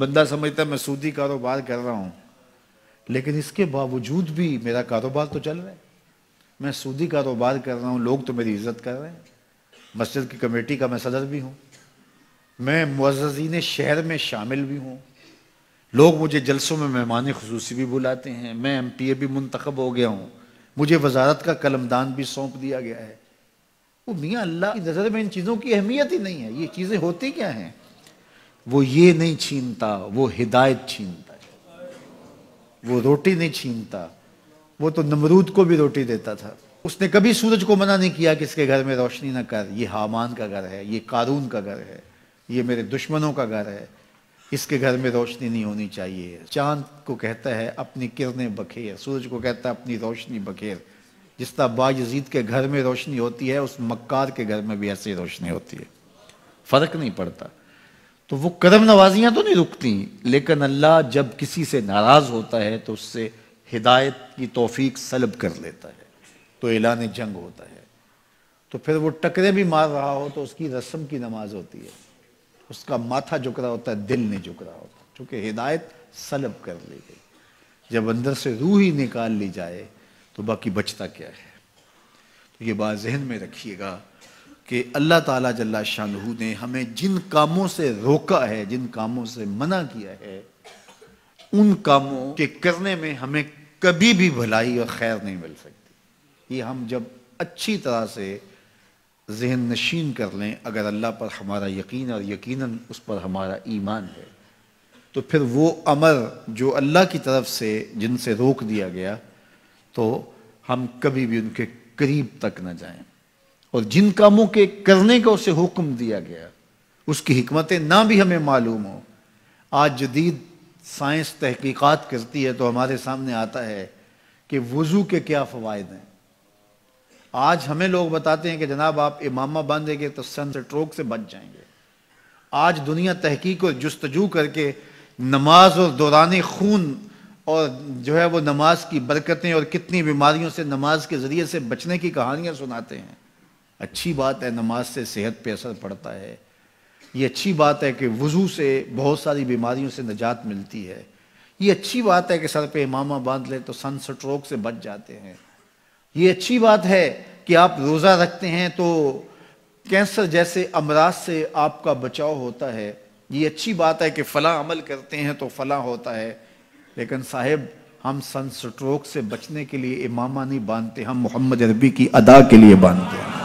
बंदा समझता है मैं सूदी कारोबार कर रहा हूँ लेकिन इसके बावजूद भी मेरा कारोबार तो चल रहा है मैं सूदी कारोबार कर रहा हूँ लोग तो मेरी इज्जत कर रहे हैं मस्जिद की कमेटी का मैं सदर भी हूँ मैं मुआजीन शहर में शामिल भी हूँ लोग मुझे जलसों में मेहमान खसूसी भी बुलाते हैं मैं एम पी ए भी मुंतखब हो गया हूँ मुझे वजारत का कलमदान भी सौंप दिया गया है वो मियाँ अल्लाह की नज़र में इन चीज़ों की अहमियत ही नहीं है ये चीज़ें होती क्या हैं वो ये नहीं छीनता वो हिदायत छीनता है वो रोटी नहीं छीनता वो तो नमरूद को भी रोटी देता था उसने कभी सूरज को मना नहीं किया कि इसके घर में रोशनी ना कर ये हामान का घर है ये कारून का घर है ये मेरे दुश्मनों का घर है इसके घर में रोशनी नहीं होनी चाहिए चांद को कहता है अपनी किरणें बखेर सूरज को कहता है अपनी रोशनी बखेर जिस तरह बाजीद के घर में रोशनी होती है उस मक्कार के घर में भी ऐसी रोशनी होती है फ़र्क नहीं पड़ता तो वो कदम नवाजियां तो नहीं रुकती लेकिन अल्लाह जब किसी से नाराज़ होता है तो उससे हिदायत की तोफीक सलब कर लेता है तो ऐलान जंग होता है तो फिर वो टकरे भी मार रहा हो तो उसकी रस्म की नमाज होती है उसका माथा झुक रहा होता है दिल नहीं झुक रहा होता क्योंकि हिदायत सलब कर ली गई जब अंदर से रूह ही निकाल ली जाए तो बाकी बचता क्या है तो ये बात जहन में रखिएगा कि अल्लाह ताला जल्ला शाहू ने हमें जिन कामों से रोका है जिन कामों से मना किया है उन कामों के करने में हमें कभी भी भलाई और खैर नहीं मिल सकती ये हम जब अच्छी तरह से जहन नशीन कर लें अगर अल्लाह पर हमारा यकीन और यकीनन उस पर हमारा ईमान है तो फिर वो अमर जो अल्लाह की तरफ से जिनसे रोक दिया गया तो हम कभी भी उनके करीब तक न जाएं और जिन कामों के करने का उसे हुक्म दिया गया उसकी हमतें ना भी हमें मालूम हो आज जदीद साइंस तहकीकात करती है तो हमारे सामने आता है कि वज़ू के क्या फ़वाद हैं आज हमें लोग बताते हैं कि जनाब आप इमामा बांधेंगे तो सन स्ट्रोक से बच जाएंगे आज दुनिया तहकीक और जस्तजू करके नमाज और दौरान खून और जो है वो नमाज की बरकतें और कितनी बीमारियों से नमाज के ज़रिए से बचने की कहानियाँ सुनाते हैं अच्छी बात है नमाज से सेहत पे असर पड़ता है ये अच्छी बात है कि वज़ू से बहुत सारी बीमारियों से निजात मिलती है ये अच्छी बात है कि सर पे इमामा बांध ले तो सन स्ट्रोक से बच जाते हैं ये अच्छी बात है कि आप रोज़ा रखते हैं तो कैंसर जैसे अमराज से आपका बचाव होता है ये अच्छी बात है कि फ़ला अमल करते हैं तो फ़ला होता है लेकिन साहिब हम सन स्ट्रोक से बचने के लिए इमामा नहीं बांधते हम मोहम्मद अरबी की अदा के लिए बांधते हैं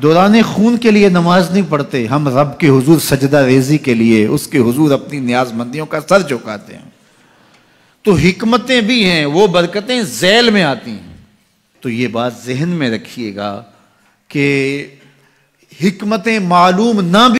दौरान खून के लिए नमाज नहीं पढ़ते हम रब के हुजूर सजदा रेजी के लिए उसके हुजूर अपनी न्याजमंदियों का सर झुकाते हैं तो हमतें भी हैं वो बरकतें जैल में आती हैं तो ये बात जहन में रखिएगा कि हमतें मालूम ना भी